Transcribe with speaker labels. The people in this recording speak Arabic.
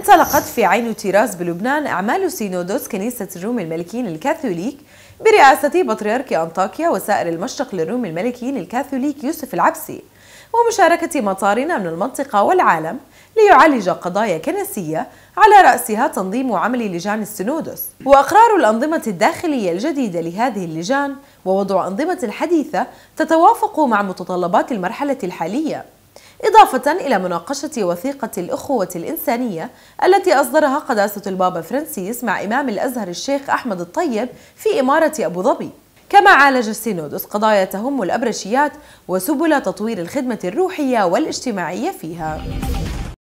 Speaker 1: انطلقت في عين تيراس بلبنان أعمال سينودوس كنيسة الروم الملكيين الكاثوليك برئاسة بطريرك أنطاكيا وسائر المشرق للروم الملكيين الكاثوليك يوسف العبسي ومشاركة مطارنا من المنطقة والعالم ليعالج قضايا كنسية على رأسها تنظيم عمل لجان السينودوس وأقرار الأنظمة الداخلية الجديدة لهذه اللجان ووضع أنظمة حديثة تتوافق مع متطلبات المرحلة الحالية إضافة إلى مناقشة وثيقة الأخوة الإنسانية التي أصدرها قداسة البابا فرانسيس مع إمام الأزهر الشيخ أحمد الطيب في إمارة أبو ظبي كما عالج السينودوس قضايا تهم الأبرشيات وسبل تطوير الخدمة الروحية والاجتماعية فيها